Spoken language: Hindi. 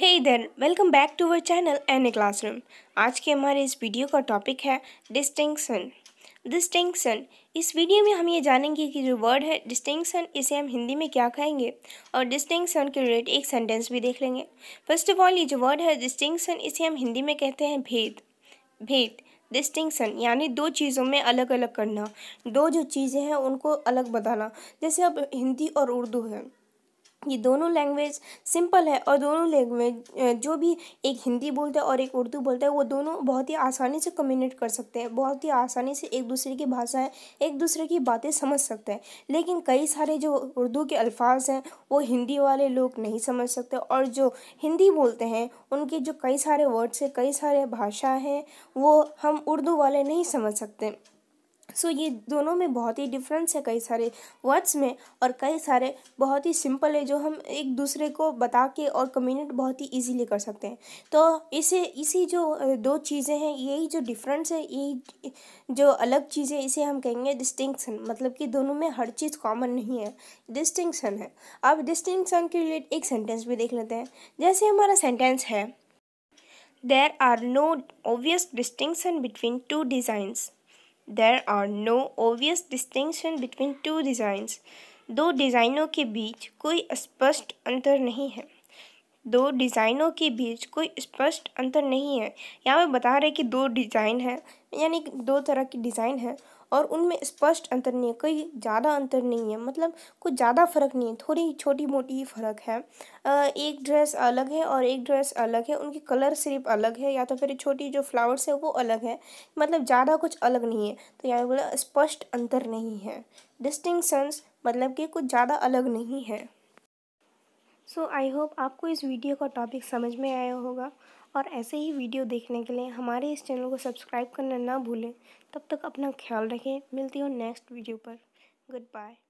hey then welcome back to our channel N A classroom आज के हमारे इस वीडियो का टॉपिक है डिस्टिंक्शन डिस्टिंक्शन इस वीडियो में हम ये जानेंगे कि जो वर्ड है डिस्टिंक्शन इसे हम हिंदी में क्या कहेंगे और डिस्टिंक्शन के रिलेटेड एक सेंटेंस भी देख लेंगे फर्स्ट ऑफ ऑल ये जो वर्ड है डिस्टिंक्शन इसे हम हिंदी में कहते हैं भेद भेद डिस्टिंक्शन यानी दो चीज़ों में अलग अलग करना दो जो चीज़ें हैं उनको अलग बताना जैसे अब हिंदी और उर्दू है ये दोनों लैंग्वेज सिंपल है और दोनों लैंग्वेज जो भी एक हिंदी बोलता है और एक उर्दू बोलता है वो दोनों बहुत ही आसानी से कम्युनिकेट कर सकते हैं बहुत ही आसानी से एक दूसरे की भाषाएं एक दूसरे की बातें समझ सकते हैं लेकिन कई सारे जो उर्दू के अल्फाज हैं वो हिंदी वाले लोग नहीं समझ सकते और जो हिंदी बोलते हैं उनके जो कई सारे वर्ड्स हैं कई सारे भाषा हैं वो हम उर्दू वाले नहीं समझ सकते सो so, ये दोनों में बहुत ही डिफरेंस है कई सारे वर्ड्स में और कई सारे बहुत ही सिंपल है जो हम एक दूसरे को बता के और कम्युनिकेट बहुत ही इजीली कर सकते हैं तो इसे इसी जो दो चीज़ें हैं यही जो डिफरेंस है यही जो अलग चीज़ें इसे हम कहेंगे डिस्टिंक्शन मतलब कि दोनों में हर चीज़ कॉमन नहीं है डिस्टिंक्शन है अब डिस्टिंक्शन के रिलेट एक सेंटेंस भी देख लेते हैं जैसे हमारा सेंटेंस है there are no obvious distinction between two designs There are no obvious distinction between two designs दो डिज़ाइनों के बीच कोई स्पष्ट अंतर नहीं है दो डिज़ाइनों के बीच कोई स्पष्ट अंतर नहीं है यहाँ पे बता रहे कि दो डिज़ाइन है यानी दो तरह की डिज़ाइन है और उनमें स्पष्ट अंतर नहीं है कोई ज़्यादा अंतर नहीं है मतलब कुछ ज़्यादा फ़र्क नहीं है थोड़ी छोटी मोटी ही फ़र्क है एक ड्रेस अलग है और एक ड्रेस अलग है उनके कलर सिर्फ अलग है या तो फिर छोटी जो फ्लावर्स है वो अलग है मतलब ज़्यादा कुछ अलग नहीं है तो यहाँ बोला स्पष्ट अंतर नहीं है डिस्टिंक्शंस मतलब कि कुछ ज़्यादा अलग नहीं है सो आई होप आपको इस वीडियो का टॉपिक समझ में आया होगा और ऐसे ही वीडियो देखने के लिए हमारे इस चैनल को सब्सक्राइब करना ना भूलें तब तक अपना ख्याल रखें मिलती हूँ नेक्स्ट वीडियो पर गुड बाय